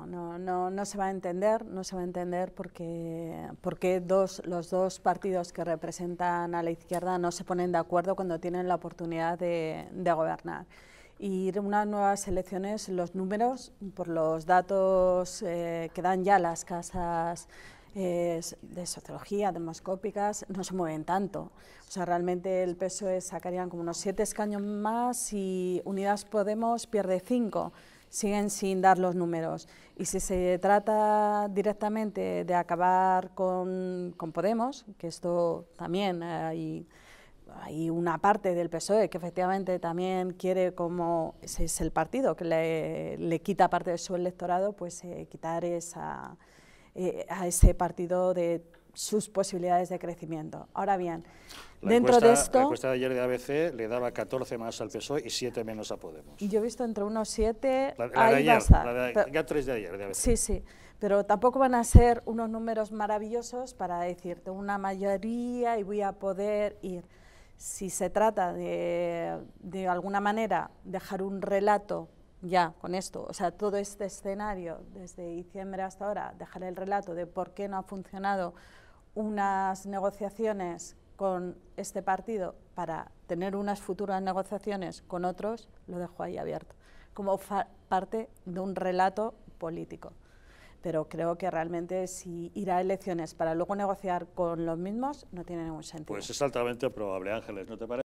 No, no, no, se va a entender, no se va a entender porque, dos, los dos partidos que representan a la izquierda no se ponen de acuerdo cuando tienen la oportunidad de, gobernar. Y en unas nuevas elecciones, los números, por los datos eh, que dan ya las casas eh, de sociología, demoscópicas, no se mueven tanto. O sea, realmente el PSOE sacarían como unos siete escaños más y Unidas Podemos pierde cinco siguen sin dar los números. Y si se trata directamente de acabar con, Podemos, que esto también hay, una parte del PSOE que efectivamente también quiere, como es el partido que le, quita parte de su electorado, pues eh, quitar esa, eh, a ese partido de sus posibilidades de crecimiento. Ahora bien, dentro de esto... La encuesta de ayer de ABC le daba 14 más al PSOE y 7 menos a Podemos. Y Yo he visto entre unos 7... La, la ya 3 de ayer de ABC. Sí, sí, pero tampoco van a ser unos números maravillosos para decirte una mayoría y voy a poder ir. Si se trata de, de alguna manera, dejar un relato ya con esto, o sea, todo este escenario desde diciembre hasta ahora, dejar el relato de por qué no ha funcionado unas negociaciones con este partido para tener unas futuras negociaciones con otros, lo dejo ahí abierto, como parte de un relato político. Pero creo que realmente si ir a elecciones para luego negociar con los mismos no tiene ningún sentido. Pues es altamente probable, Ángeles, ¿no te parece?